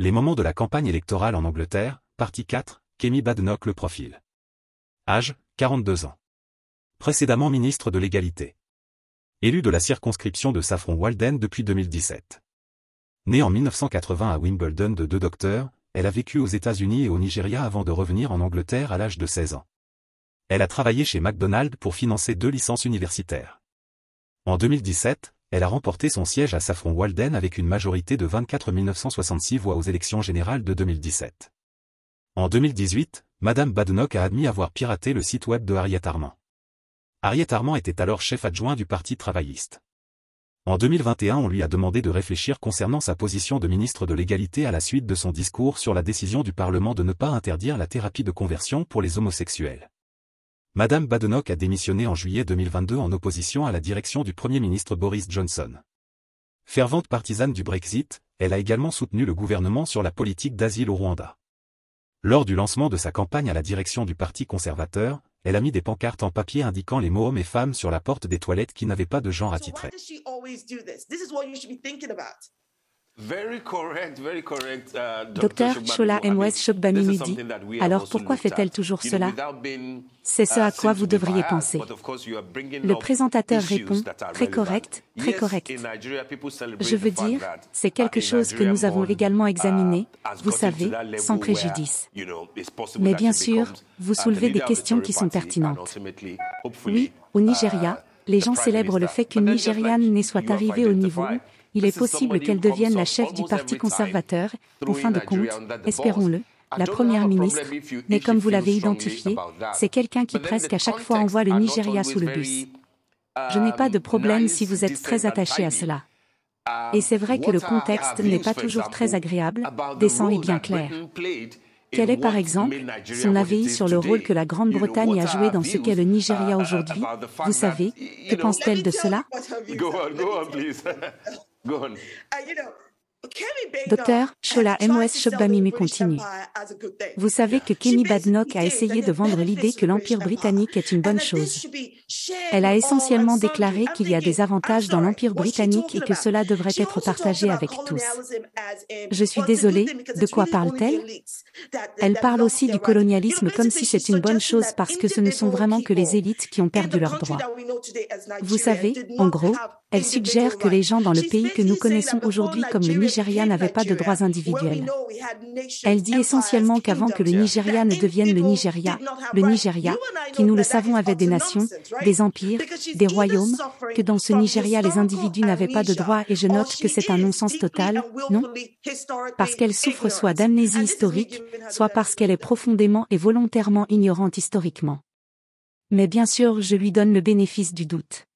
Les moments de la campagne électorale en Angleterre, partie 4, Kemi Badenoch le profil. Âge, 42 ans. Précédemment ministre de l'égalité. Élu de la circonscription de Saffron-Walden depuis 2017. Née en 1980 à Wimbledon de deux docteurs, elle a vécu aux États-Unis et au Nigeria avant de revenir en Angleterre à l'âge de 16 ans. Elle a travaillé chez McDonald's pour financer deux licences universitaires. En 2017, elle a remporté son siège à Saffron Walden avec une majorité de 24 966 voix aux élections générales de 2017. En 2018, Madame Badenoch a admis avoir piraté le site web de Harriet Armand. Harriet Armand était alors chef adjoint du Parti travailliste. En 2021, on lui a demandé de réfléchir concernant sa position de ministre de l'égalité à la suite de son discours sur la décision du Parlement de ne pas interdire la thérapie de conversion pour les homosexuels. Madame Badenoch a démissionné en juillet 2022 en opposition à la direction du Premier ministre Boris Johnson. Fervente partisane du Brexit, elle a également soutenu le gouvernement sur la politique d'asile au Rwanda. Lors du lancement de sa campagne à la direction du Parti conservateur, elle a mis des pancartes en papier indiquant les mots hommes et femmes sur la porte des toilettes qui n'avaient pas de genre attitré. Uh, Docteur Chola Mwes shokbami Alors pourquoi fait-elle toujours cela C'est ce uh, à quoi vous devriez penser. Le présentateur répond Très correct, très correct. Je veux dire, c'est uh, quelque chose que nous avons également examiné, vous savez, sans préjudice. Mais bien sûr, vous soulevez des questions qui sont pertinentes. Oui, au Nigeria, les gens célèbrent le fait qu'une Nigériane n'est soit arrivée au niveau il est possible qu'elle devienne la chef du Parti conservateur, en fin de compte, espérons-le, la première ministre, mais comme vous l'avez identifié, c'est quelqu'un qui presque à chaque fois envoie le Nigeria sous le bus. Je n'ai pas de problème si vous êtes très attaché à cela. Et c'est vrai que le contexte n'est pas toujours très agréable, décent et bien clair. Quel est par exemple son avis sur le rôle que la Grande-Bretagne a joué dans ce qu'est le Nigeria aujourd'hui Vous savez, que pense-t-elle de cela Uh, Docteur Chola MOS Shobamimi continue. Vous savez que Kenny Badnock a essayé de vendre l'idée que l'Empire britannique est une bonne chose. Elle a essentiellement déclaré qu'il y a des avantages dans l'Empire britannique et que cela devrait être partagé avec tous. Je suis désolé. de quoi parle-t-elle Elle parle aussi du colonialisme comme si c'est une bonne chose parce que ce ne sont vraiment que les élites qui ont perdu leurs droits. Vous savez, en gros, elle suggère que les gens dans le pays que nous connaissons aujourd'hui comme le Nigeria n'avaient pas de droits individuels. Elle dit essentiellement qu'avant que le Nigeria ne devienne le Nigeria, le Nigeria, qui nous le savons avait des nations, des empires, des royaumes, que dans ce Nigeria les individus n'avaient pas de droits et je note que c'est un non-sens total, non Parce qu'elle souffre soit d'amnésie historique, soit parce qu'elle est profondément et volontairement ignorante historiquement. Mais bien sûr je lui donne le bénéfice du doute.